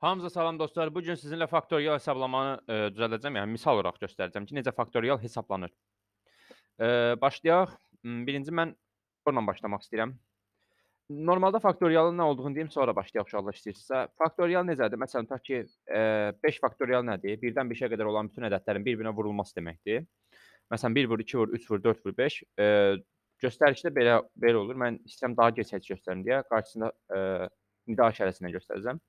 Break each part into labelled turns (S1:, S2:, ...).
S1: Hamıza salam dostlar. Bu gün sizinlə faktorial hesablamanı e, düzəldəcəm, yəni misal olaraq göstərəcəm ki, necə faktorial hesablanır. E, başlayaq. Hmm, birinci mən onunla başlamaq istəyirəm. Normalda faktorialın nə olduğunu deyim, sonra başlayaq uşaqlar istəyirsə. Faktorial necədir? Məsələn, tutaq ki, e, 5 faktorial nədir? 1-dən 5-ə qədər olan bütün ədədlərin bir-birinə vurulması deməkdir. Məsələn, 1 vur, 2 vur, 3 vur, 4 vur, 5. E, göstərişdə belə belə olur. Mən istəyirəm daha keçəci göstərim deyə qarşısında e, nida işarəsindən göstərəcəm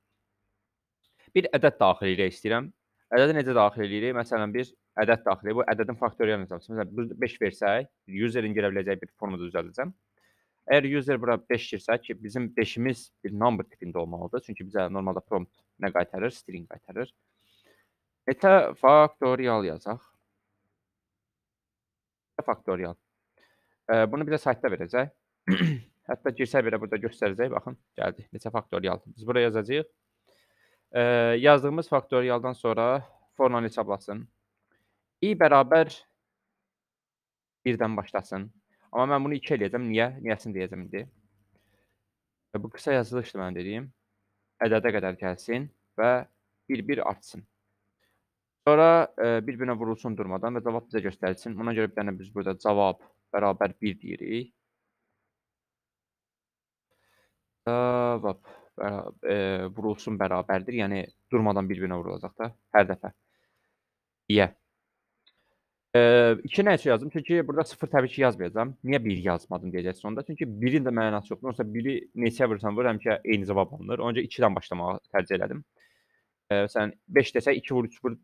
S1: bir ədəd daxil edirik istəyirəm. Ədədi necə daxil edirik? Məsələn, bir ədəd daxil edirik. Bu ədədin faktorial hesabı. Məsələn, 5 versək, userin girə biləcəyi bir formada düzəldəcəm. Əgər user bura 5 girsə ki, bizim 5-imiz bir number tipində olmalıdır. Çünki bizə normalda prompt nə qaytarır? String qaytarır. Etə faktorial yazaq. Etə faktorial. Bunu bizə saytda verəcək. Hətta girsək belə burada göstərəcək. Baxın, gəldi. Neçə faktorial. Biz bura yazacağıq e, yazdığımız faktorialdan sonra formlanı hesablasın. i bərabər 1-dən başlasın. Amma mən bunu 2 eləyəcəm. Niyə? Niyəsini deyəcəm indi. Və bu qısa yazılışdır mən dediyim. Ədədə qədər gəlsin və bir-bir artsın. Sonra bir-birinə vurulsun durmadan və cavab bizə göstərilsin. Ona görə bir dənə biz burada cavab bərabər 1 deyirik. Cavab bərabər, e, e, vurulsun bərabərdir. Yəni durmadan bir-birinə vurulacaq da hər dəfə. İyə. E, iki nəticə yazdım. Çünki burada 0 təbii ki yazmayacağam. Niyə 1 yazmadım deyəcəksin sonda? Çünki 1-in də mənası yoxdur. Onsa 1-i neçəyə vursan vur həmişə eyni cavab alınır. Onca 2-dən başlamağı tərcih elədim. E, məsələn 5 desək 2 vur 3 vur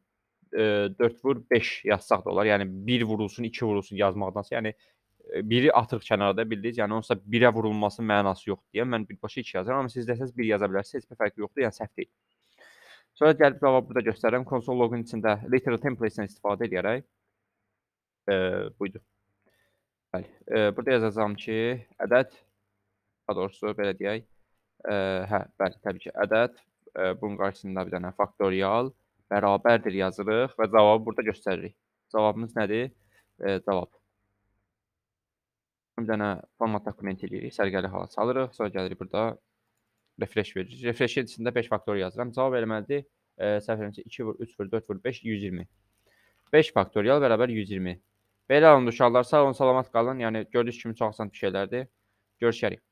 S1: 4 e, vur 5 yazsaq da olar. Yəni 1 vurulsun, 2 vurulsun yazmaqdansa, yəni biri atıq kənarda bildiniz. Yəni onsa birə vurulması mənası yoxdur deyə mən birbaşa 2 yazaram, amma siz desəz 1 yaza bilərsiniz, heç bir fərqi yoxdur, yəni səhv deyil. Sonra gəlib cavabı burada göstərirəm. Konsol loqun içində literal templates-dən istifadə edərək e, buydu. Bəli. E, burada yazacağam ki, ədəd daha doğrusu belə deyək. E, hə, bəli, təbii ki, ədəd e, bunun qarşısında bir dənə faktorial bərabərdir yazırıq və cavabı burada göstəririk. Cavabımız nədir? E, cavab Bir dənə formatda komment eləyirik, sərgəli hala salırıq, sonra gəlirik burada refresh veririk. Refresh içində 5 faktor yazıram. Cavab eləməlidir. E, səhv eləmişəm. 2 vur 3 vur 4 vur 5 120. 5 faktorial bərabər 120. Belə alındı uşaqlar. Sağ olun, salamat qalın. Yəni gördüyünüz kimi çox asan bir şeylərdir. Görüşərik.